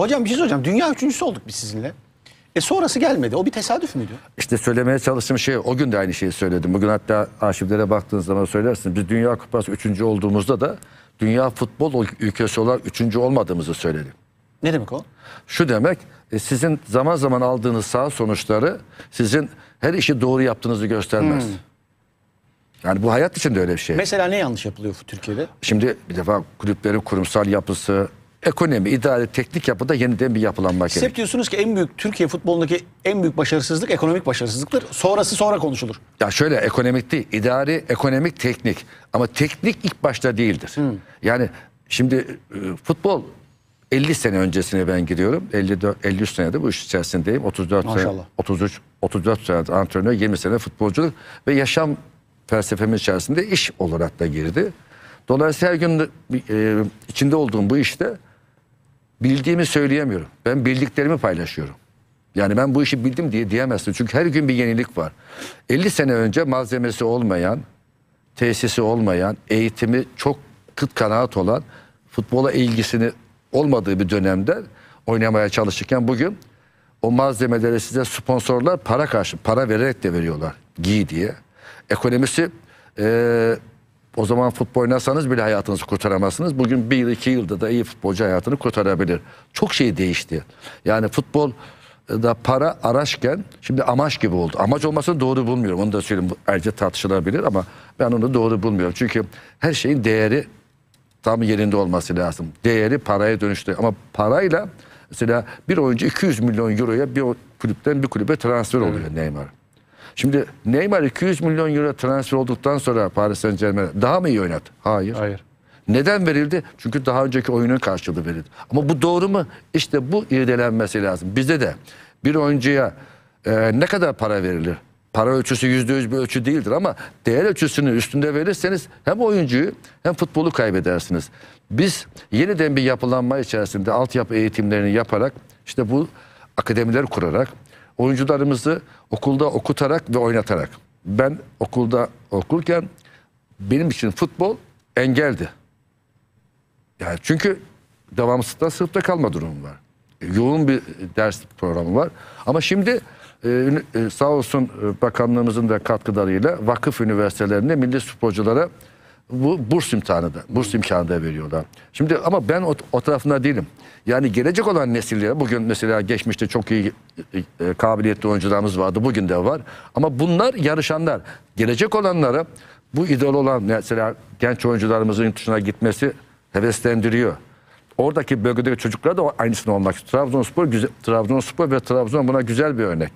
Hocam biz hocam şey Dünya üçüncüsü olduk biz sizinle. E sonrası gelmedi. O bir tesadüf müydü? İşte söylemeye çalıştığım şey o gün de aynı şeyi söyledim. Bugün hatta arşivlere baktığınız zaman söylersiniz. Biz Dünya Kupası üçüncü olduğumuzda da dünya futbol ülkesi olarak üçüncü olmadığımızı söyledim. Ne demek o? Şu demek e, sizin zaman zaman aldığınız sağ sonuçları sizin her işi doğru yaptığınızı göstermez. Hmm. Yani bu hayat için de öyle bir şey. Mesela ne yanlış yapılıyor Türkiye'de? Şimdi bir defa kulüplerin kurumsal yapısı, ekonomi, idare, teknik yapıda yeniden bir yapılanma gerekiyor. Hep diyorsunuz ki en büyük Türkiye futbolundaki en büyük başarısızlık ekonomik başarısızlıktır. Sonrası sonra konuşulur. Ya şöyle ekonomik değil, idari, ekonomik, teknik. Ama teknik ilk başta değildir. Hmm. Yani şimdi e, futbol 50 sene öncesine ben giriyorum. 54 53 senede bu iş içerisindeyim. 34 Maşallah. sene 33 34 sene antrenör, 20 sene futbolculuk ve yaşam felsefemin içerisinde iş olarak da girdi. Dolayısıyla her gün e, içinde olduğum bu işte bildiğimi söyleyemiyorum. Ben bildiklerimi paylaşıyorum. Yani ben bu işi bildim diye diyemezsin. Çünkü her gün bir yenilik var. 50 sene önce malzemesi olmayan, tesisi olmayan, eğitimi çok kıt kanaat olan, futbola ilgisini olmadığı bir dönemde oynamaya çalışırken bugün o malzemeleri size sponsorlar para karşı, para vererek de veriyorlar. Giy diye. Ekonomisi e, o zaman futbol oynasanız bile hayatınızı kurtaramazsınız. Bugün bir yıl iki yılda da iyi futbolcu hayatını kurtarabilir. Çok şey değişti. Yani futbol e, da para araçken şimdi amaç gibi oldu. Amaç olmasını doğru bulmuyorum. Onu da söyleyeyim. Ayrıca tartışılabilir ama ben onu doğru bulmuyorum. Çünkü her şeyin değeri tam yerinde olması lazım. Değeri paraya dönüştü. Ama parayla mesela bir oyuncu 200 milyon euroya bir kulüpten bir kulübe transfer oluyor evet. Neymar. Şimdi Neymar 200 milyon euro transfer olduktan sonra Paris Saint Germain daha mı iyi oynadı? Hayır. Hayır. Neden verildi? Çünkü daha önceki oyunun karşılığı verildi. Ama bu doğru mu? İşte bu irdelenmesi lazım. Bizde de bir oyuncuya e, ne kadar para verilir? Para ölçüsü yüzde yüz bir ölçü değildir ama değer ölçüsünün üstünde verirseniz hem oyuncuyu hem futbolu kaybedersiniz. Biz yeniden bir yapılanma içerisinde altyapı eğitimlerini yaparak işte bu akademiler kurarak oyuncularımızı okulda okutarak ve oynatarak. Ben okulda okurken benim için futbol engeldi. Yani çünkü devamsızlıkta sınıfta kalma durumu var. E, yoğun bir ders programı var. Ama şimdi e, e, sağ olsun bakanlığımızın da katkılarıyla vakıf üniversitelerinde milli sporculara bu burs imtihanı da, burs imkanı da veriyorlar. Şimdi ama ben o, o tarafında değilim. Yani gelecek olan nesillere, bugün mesela geçmişte çok iyi e, kabiliyetli oyuncularımız vardı, bugün de var. Ama bunlar yarışanlar. Gelecek olanlara bu idol olan mesela genç oyuncularımızın dışına gitmesi heveslendiriyor. Oradaki bölgedeki çocuklar da aynısını olmak istiyor. Trabzonspor, güzel, Trabzonspor ve Trabzon buna güzel bir örnek.